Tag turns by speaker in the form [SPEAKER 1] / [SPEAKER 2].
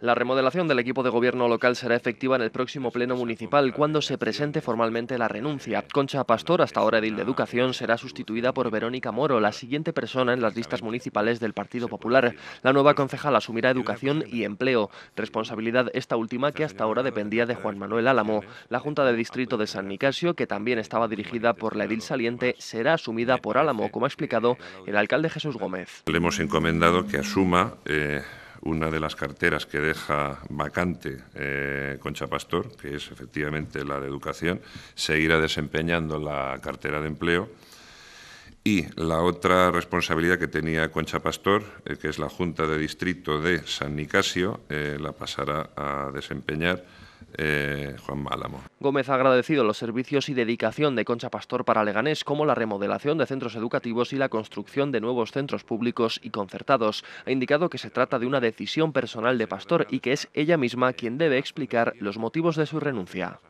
[SPEAKER 1] La remodelación del equipo de gobierno local será efectiva en el próximo pleno municipal, cuando se presente formalmente la renuncia. Concha Pastor, hasta ahora edil de Educación, será sustituida por Verónica Moro, la siguiente persona en las listas municipales del Partido Popular. La nueva concejal asumirá Educación y Empleo, responsabilidad esta última que hasta ahora dependía de Juan Manuel Álamo. La Junta de Distrito de San Nicasio, que también estaba dirigida por la edil saliente, será asumida por Álamo, como ha explicado el alcalde Jesús Gómez.
[SPEAKER 2] Le hemos encomendado que asuma... Eh, una de las carteras que deja vacante eh, Concha Pastor, que es efectivamente la de educación, seguirá desempeñando la cartera de empleo. Y la otra responsabilidad que tenía Concha Pastor, eh, que es la Junta de Distrito de San Nicasio, eh, la pasará a desempeñar eh, Juan Málamo. Gómez
[SPEAKER 1] ha agradecido los servicios y dedicación de Concha Pastor para Leganés, como la remodelación de centros educativos y la construcción de nuevos centros públicos y concertados. Ha indicado que se trata de una decisión personal de Pastor y que es ella misma quien debe explicar los motivos de su renuncia.